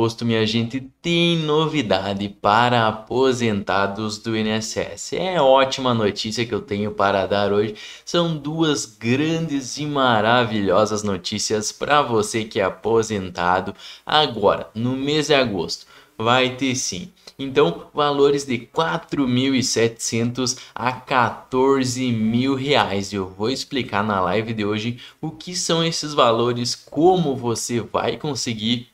agosto, minha gente, tem novidade para aposentados do INSS. É ótima notícia que eu tenho para dar hoje. São duas grandes e maravilhosas notícias para você que é aposentado agora, no mês de agosto. Vai ter sim. Então, valores de 4.700 a 14 reais. Eu vou explicar na live de hoje o que são esses valores, como você vai conseguir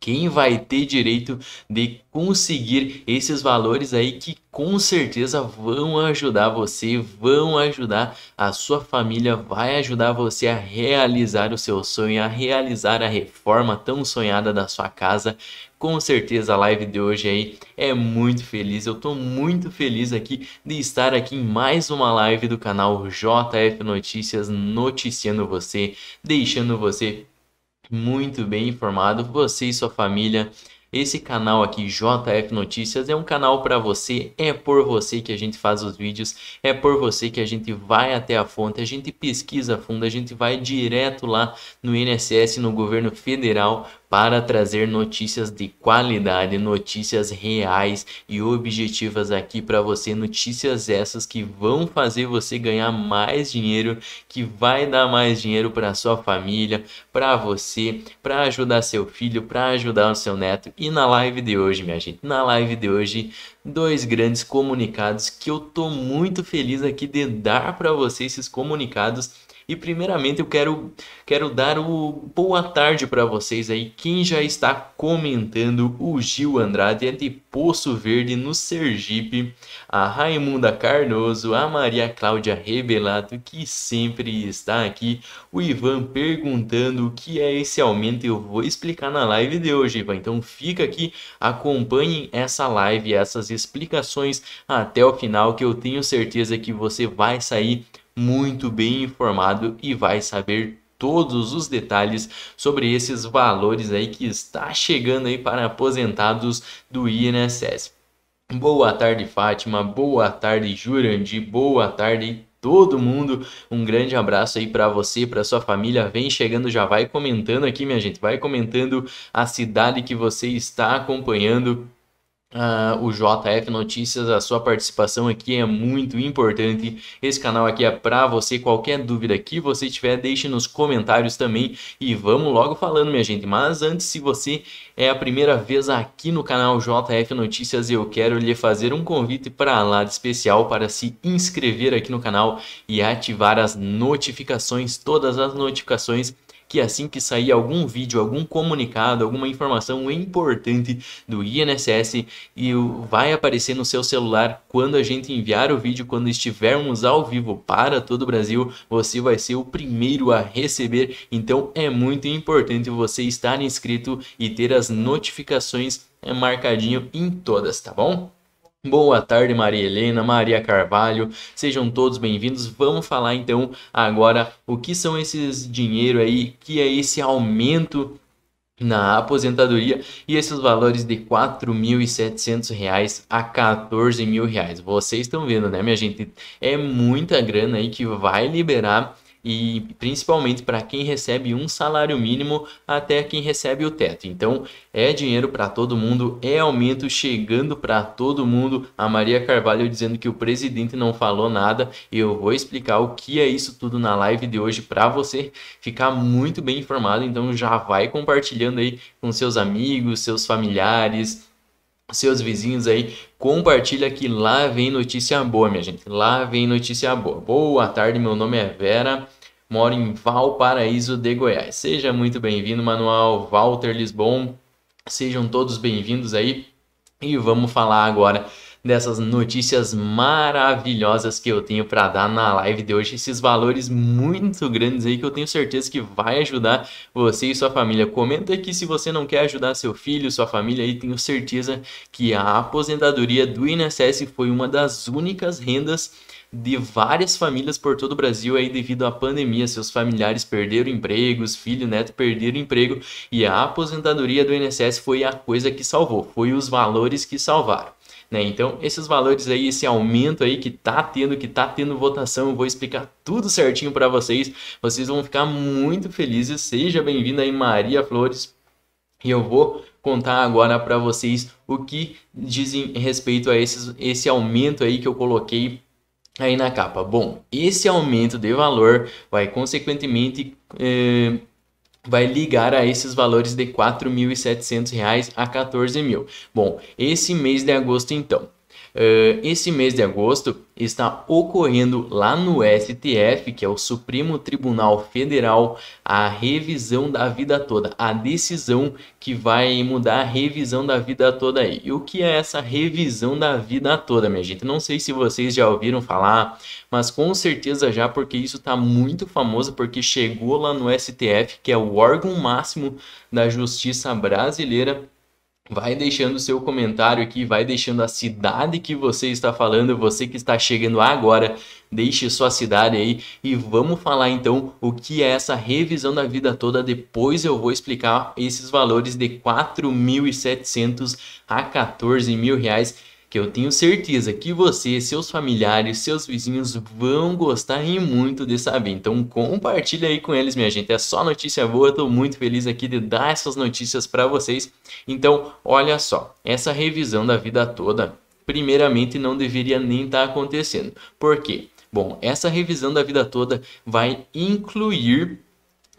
quem vai ter direito de conseguir esses valores aí que com certeza vão ajudar você, vão ajudar a sua família, vai ajudar você a realizar o seu sonho, a realizar a reforma tão sonhada da sua casa. Com certeza a live de hoje aí é muito feliz. Eu tô muito feliz aqui de estar aqui em mais uma live do canal JF Notícias, noticiando você, deixando você muito bem informado, você e sua família. Esse canal aqui, JF Notícias, é um canal para você, é por você que a gente faz os vídeos, é por você que a gente vai até a fonte, a gente pesquisa a fundo, a gente vai direto lá no INSS, no governo federal, para trazer notícias de qualidade, notícias reais e objetivas aqui para você, notícias essas que vão fazer você ganhar mais dinheiro, que vai dar mais dinheiro para sua família, para você, para ajudar seu filho, para ajudar o seu neto. E na live de hoje, minha gente, na live de hoje, dois grandes comunicados que eu tô muito feliz aqui de dar para vocês esses comunicados e primeiramente eu quero, quero dar o boa tarde para vocês aí, quem já está comentando o Gil Andrade é de Poço Verde no Sergipe, a Raimunda Cardoso, a Maria Cláudia Rebelato que sempre está aqui, o Ivan perguntando o que é esse aumento, eu vou explicar na live de hoje, Ivan. Então fica aqui, acompanhem essa live, essas explicações até o final que eu tenho certeza que você vai sair muito bem informado e vai saber todos os detalhes sobre esses valores aí que está chegando aí para aposentados do INSS. Boa tarde, Fátima. Boa tarde, Jurandi. Boa tarde todo mundo. Um grande abraço aí para você, para sua família. Vem chegando, já vai comentando aqui, minha gente. Vai comentando a cidade que você está acompanhando Uh, o JF Notícias, a sua participação aqui é muito importante. Esse canal aqui é para você. Qualquer dúvida que você tiver, deixe nos comentários também. E vamos logo falando, minha gente. Mas antes, se você é a primeira vez aqui no canal JF Notícias, eu quero lhe fazer um convite para lá de especial para se inscrever aqui no canal e ativar as notificações, todas as notificações que assim que sair algum vídeo, algum comunicado, alguma informação importante do INSS e vai aparecer no seu celular quando a gente enviar o vídeo, quando estivermos ao vivo para todo o Brasil, você vai ser o primeiro a receber. Então é muito importante você estar inscrito e ter as notificações é, marcadinho em todas, tá bom? Boa tarde, Maria Helena, Maria Carvalho, sejam todos bem-vindos. Vamos falar então agora o que são esses dinheiro aí, que é esse aumento na aposentadoria e esses valores de R$ 4.700 a R$ reais. Vocês estão vendo, né, minha gente? É muita grana aí que vai liberar e principalmente para quem recebe um salário mínimo até quem recebe o teto. Então é dinheiro para todo mundo, é aumento chegando para todo mundo. A Maria Carvalho dizendo que o presidente não falou nada. Eu vou explicar o que é isso tudo na live de hoje para você ficar muito bem informado. Então já vai compartilhando aí com seus amigos, seus familiares seus vizinhos aí, compartilha que lá vem notícia boa, minha gente. Lá vem notícia boa. Boa tarde, meu nome é Vera, moro em Valparaíso de Goiás. Seja muito bem-vindo, Manual Walter Lisbon. Sejam todos bem-vindos aí e vamos falar agora dessas notícias maravilhosas que eu tenho para dar na live de hoje, esses valores muito grandes aí que eu tenho certeza que vai ajudar você e sua família. Comenta aqui se você não quer ajudar seu filho, sua família aí, tenho certeza que a aposentadoria do INSS foi uma das únicas rendas de várias famílias por todo o Brasil aí devido à pandemia. Seus familiares perderam empregos, filho, neto perderam emprego e a aposentadoria do INSS foi a coisa que salvou, foi os valores que salvaram. Né? Então, esses valores aí, esse aumento aí que tá tendo, que tá tendo votação, eu vou explicar tudo certinho para vocês. Vocês vão ficar muito felizes. Seja bem-vinda aí, Maria Flores. E eu vou contar agora para vocês o que dizem respeito a esses, esse aumento aí que eu coloquei aí na capa. Bom, esse aumento de valor vai consequentemente eh, vai ligar a esses valores de R$ 4.700 a R$ 14.000. Bom, esse mês de agosto então. Uh, esse mês de agosto está ocorrendo lá no STF, que é o Supremo Tribunal Federal, a revisão da vida toda, a decisão que vai mudar a revisão da vida toda aí. E o que é essa revisão da vida toda, minha gente? Não sei se vocês já ouviram falar, mas com certeza já, porque isso está muito famoso, porque chegou lá no STF, que é o órgão máximo da justiça brasileira Vai deixando seu comentário aqui, vai deixando a cidade que você está falando, você que está chegando agora, deixe sua cidade aí e vamos falar então o que é essa revisão da vida toda. Depois eu vou explicar esses valores de 4.700 a 14 mil reais que eu tenho certeza que você, seus familiares, seus vizinhos vão gostar e muito de saber. Então compartilha aí com eles, minha gente. É só notícia boa, estou muito feliz aqui de dar essas notícias para vocês. Então, olha só, essa revisão da vida toda, primeiramente não deveria nem estar tá acontecendo. Por quê? Bom, essa revisão da vida toda vai incluir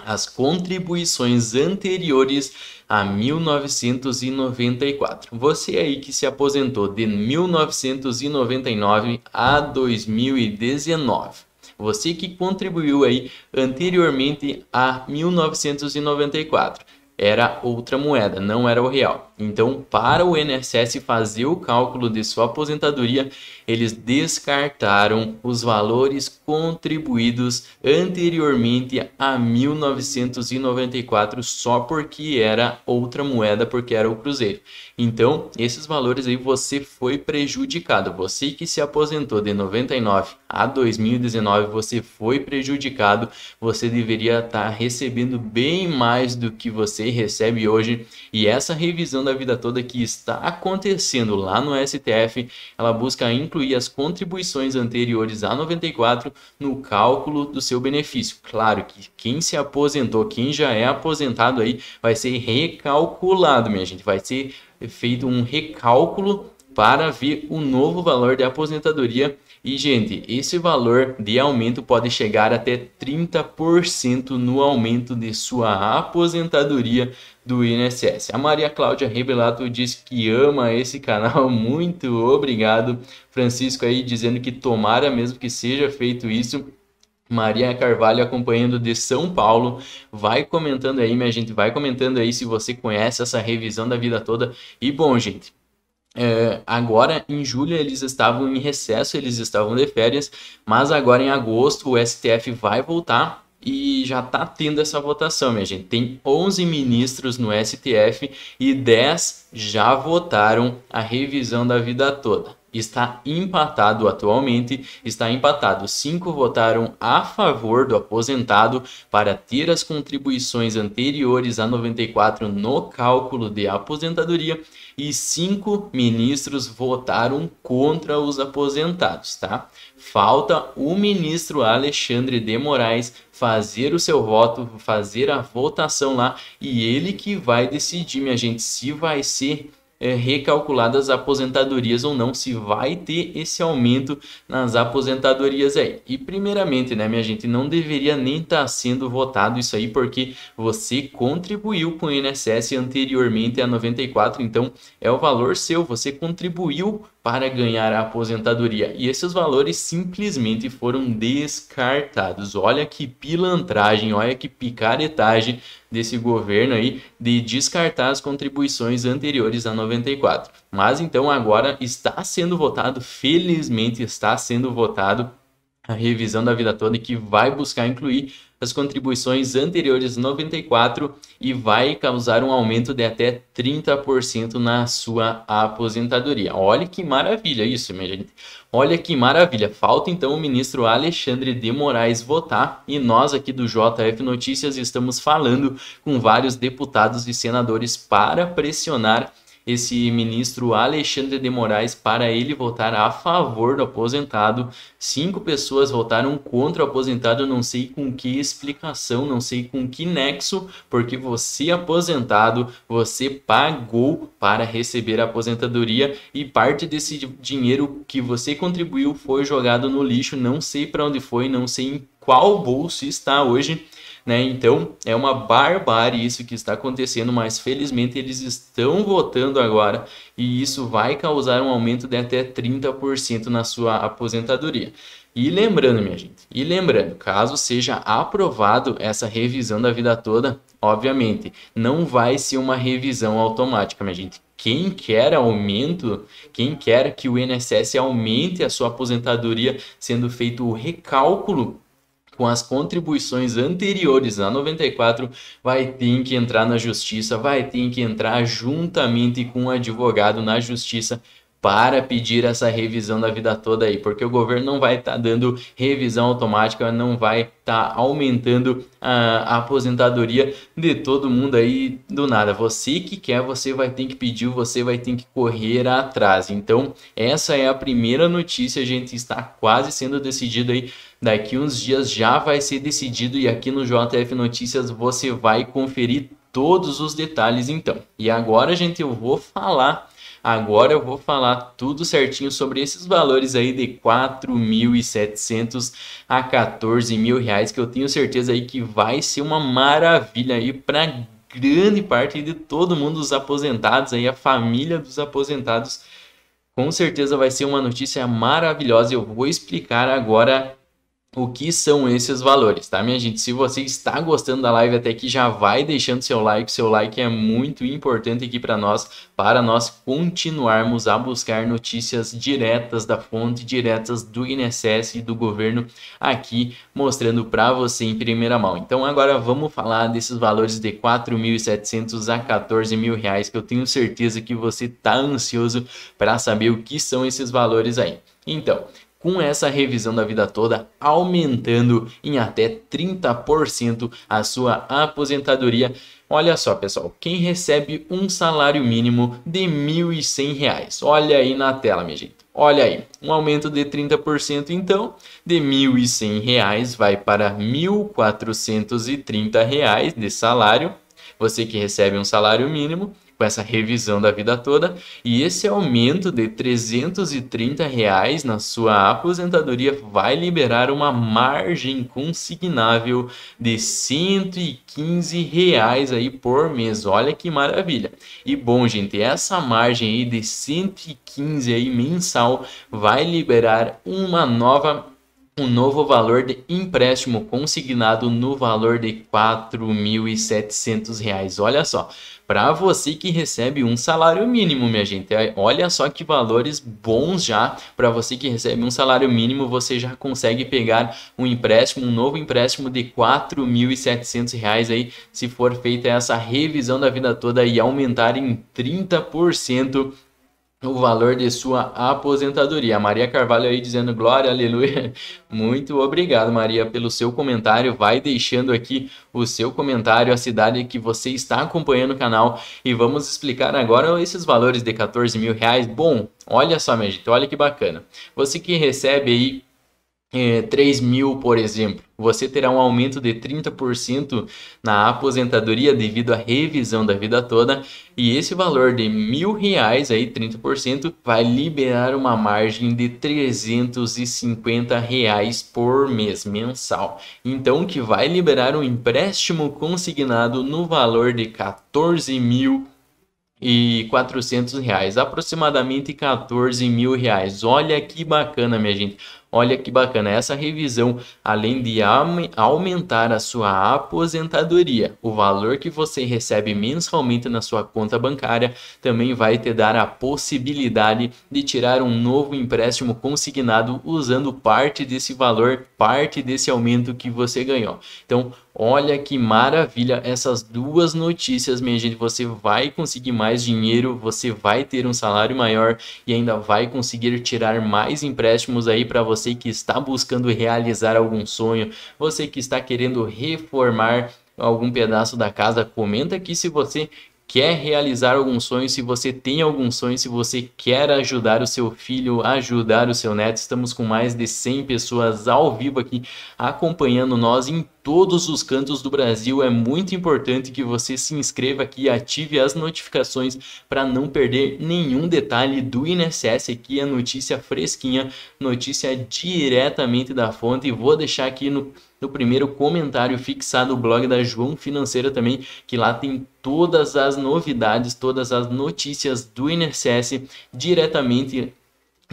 as contribuições anteriores a 1994. Você aí que se aposentou de 1999 a 2019. Você que contribuiu aí anteriormente a 1994. Era outra moeda, não era o real. Então, para o INSS fazer o cálculo de sua aposentadoria, eles descartaram os valores contribuídos anteriormente a 1994 só porque era outra moeda, porque era o cruzeiro. Então, esses valores aí você foi prejudicado. Você que se aposentou de 99 a 2019, você foi prejudicado. Você deveria estar tá recebendo bem mais do que você recebe hoje. E essa revisão da da vida toda que está acontecendo lá no STF, ela busca incluir as contribuições anteriores a 94 no cálculo do seu benefício. Claro que quem se aposentou, quem já é aposentado aí, vai ser recalculado, minha gente, vai ser feito um recálculo para ver o novo valor de aposentadoria. E, gente, esse valor de aumento pode chegar até 30% no aumento de sua aposentadoria do INSS. A Maria Cláudia Rebelato diz que ama esse canal, muito obrigado. Francisco aí dizendo que tomara mesmo que seja feito isso. Maria Carvalho acompanhando de São Paulo. Vai comentando aí, minha gente, vai comentando aí se você conhece essa revisão da vida toda. E bom, gente, é, agora em julho eles estavam em recesso, eles estavam de férias, mas agora em agosto o STF vai voltar e já está tendo essa votação, minha gente. Tem 11 ministros no STF e 10 já votaram a revisão da vida toda. Está empatado atualmente, está empatado. Cinco votaram a favor do aposentado para ter as contribuições anteriores a 94 no cálculo de aposentadoria e cinco ministros votaram contra os aposentados, tá? Falta o ministro Alexandre de Moraes fazer o seu voto, fazer a votação lá e ele que vai decidir, minha gente, se vai ser é, recalculadas aposentadorias ou não, se vai ter esse aumento nas aposentadorias aí. E primeiramente, né, minha gente, não deveria nem estar tá sendo votado isso aí, porque você contribuiu com o INSS anteriormente a 94, então é o valor seu, você contribuiu para ganhar a aposentadoria. E esses valores simplesmente foram descartados. Olha que pilantragem, olha que picaretagem desse governo aí de descartar as contribuições anteriores a 94. Mas então agora está sendo votado, felizmente está sendo votado a revisão da vida toda e que vai buscar incluir as contribuições anteriores 94 e vai causar um aumento de até 30% na sua aposentadoria. Olha que maravilha isso, minha gente. Olha que maravilha. Falta então o ministro Alexandre de Moraes votar e nós aqui do JF Notícias estamos falando com vários deputados e senadores para pressionar esse ministro Alexandre de Moraes para ele votar a favor do aposentado. Cinco pessoas votaram contra o aposentado, não sei com que explicação, não sei com que nexo, porque você aposentado, você pagou para receber a aposentadoria e parte desse dinheiro que você contribuiu foi jogado no lixo, não sei para onde foi, não sei em qual bolso está hoje. Né? Então é uma barbárie isso que está acontecendo, mas felizmente eles estão votando agora e isso vai causar um aumento de até 30% na sua aposentadoria. E lembrando, minha gente, e lembrando, caso seja aprovado essa revisão da vida toda, obviamente, não vai ser uma revisão automática, minha gente. Quem quer aumento, quem quer que o INSS aumente a sua aposentadoria, sendo feito o recálculo com as contribuições anteriores a 94, vai ter que entrar na justiça, vai ter que entrar juntamente com o um advogado na justiça para pedir essa revisão da vida toda aí, porque o governo não vai estar tá dando revisão automática, não vai estar tá aumentando a aposentadoria de todo mundo aí do nada. Você que quer, você vai ter que pedir, você vai ter que correr atrás. Então, essa é a primeira notícia, a gente está quase sendo decidido aí Daqui uns dias já vai ser decidido e aqui no JF Notícias você vai conferir todos os detalhes então. E agora, gente, eu vou falar Agora eu vou falar tudo certinho sobre esses valores aí de 4.700 a 14 mil reais que eu tenho certeza aí que vai ser uma maravilha aí para grande parte de todo mundo dos aposentados aí a família dos aposentados com certeza vai ser uma notícia maravilhosa eu vou explicar agora o que são esses valores, tá, minha gente? Se você está gostando da live até aqui, já vai deixando seu like. Seu like é muito importante aqui para nós, para nós continuarmos a buscar notícias diretas da fonte, diretas do INSS e do governo aqui, mostrando para você em primeira mão. Então, agora vamos falar desses valores de R$ 4.700 a R$ reais que eu tenho certeza que você está ansioso para saber o que são esses valores aí. Então, com essa revisão da vida toda aumentando em até 30% a sua aposentadoria. Olha só, pessoal, quem recebe um salário mínimo de R$ 1.100, olha aí na tela, minha gente. Olha aí, um aumento de 30%, então, de R$ 1.100 vai para R$ 1.430 de salário, você que recebe um salário mínimo, com essa revisão da vida toda e esse aumento de 330 reais na sua aposentadoria vai liberar uma margem consignável de 115 reais aí por mês. Olha que maravilha! E bom, gente, essa margem aí de 115 aí mensal vai liberar uma nova um novo valor de empréstimo consignado no valor de R$ reais Olha só, para você que recebe um salário mínimo, minha gente, é, olha só que valores bons já. Para você que recebe um salário mínimo, você já consegue pegar um empréstimo, um novo empréstimo de R$ reais aí, se for feita essa revisão da vida toda e aumentar em 30% o valor de sua aposentadoria. Maria Carvalho aí dizendo glória, aleluia. Muito obrigado, Maria, pelo seu comentário. Vai deixando aqui o seu comentário, a cidade que você está acompanhando o canal. E vamos explicar agora esses valores de 14 mil reais. Bom, olha só, minha gente, olha que bacana. Você que recebe aí é, 3 mil, por exemplo, você terá um aumento de 30% na aposentadoria devido à revisão da vida toda e esse valor de mil reais, aí 30%, vai liberar uma margem de 350 reais por mês mensal. Então, que vai liberar um empréstimo consignado no valor de 14 mil e 400 reais, aproximadamente 14 mil reais. Olha que bacana, minha gente Olha que bacana, essa revisão, além de aumentar a sua aposentadoria, o valor que você recebe mensalmente na sua conta bancária também vai te dar a possibilidade de tirar um novo empréstimo consignado usando parte desse valor, parte desse aumento que você ganhou. Então, Olha que maravilha essas duas notícias, minha gente. Você vai conseguir mais dinheiro, você vai ter um salário maior e ainda vai conseguir tirar mais empréstimos aí para você você que está buscando realizar algum sonho, você que está querendo reformar algum pedaço da casa, comenta aqui se você quer realizar algum sonho, se você tem algum sonho, se você quer ajudar o seu filho, ajudar o seu neto, estamos com mais de 100 pessoas ao vivo aqui acompanhando nós em todos os cantos do Brasil. É muito importante que você se inscreva aqui e ative as notificações para não perder nenhum detalhe do INSS aqui, é notícia fresquinha, notícia diretamente da fonte. E vou deixar aqui no, no primeiro comentário fixado o blog da João Financeira também, que lá tem todas as novidades, todas as notícias do INSS diretamente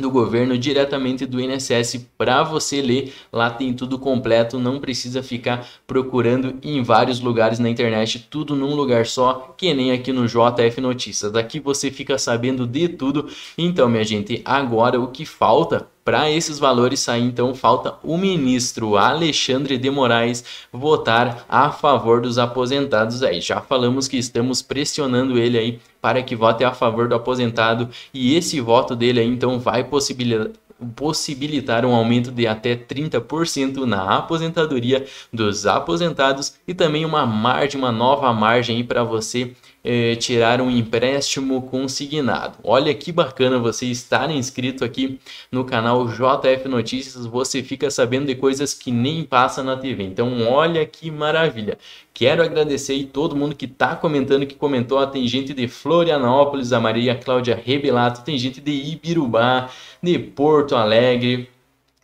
do governo diretamente do INSS para você ler. Lá tem tudo completo, não precisa ficar procurando em vários lugares na internet, tudo num lugar só, que nem aqui no JF Notícias. Aqui você fica sabendo de tudo. Então, minha gente, agora o que falta para esses valores sair, então falta o ministro Alexandre de Moraes votar a favor dos aposentados aí. Já falamos que estamos pressionando ele aí para que vote a favor do aposentado e esse voto dele aí, então vai possibilitar possibilitar um aumento de até 30% na aposentadoria dos aposentados e também uma margem, uma nova margem para você é, tirar um empréstimo consignado. Olha que bacana você estar inscrito aqui no canal JF Notícias, você fica sabendo de coisas que nem passa na TV. Então, olha que maravilha. Quero agradecer aí todo mundo que está comentando, que comentou. tem gente de Florianópolis, a Maria Cláudia Rebelato, tem gente de Ibirubá, de Porto Alegre,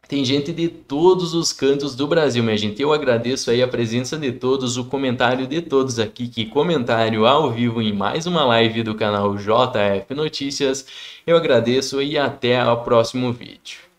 tem gente de todos os cantos do Brasil, minha gente. Eu agradeço aí a presença de todos, o comentário de todos aqui, que comentário ao vivo em mais uma live do canal JF Notícias. Eu agradeço e até o próximo vídeo.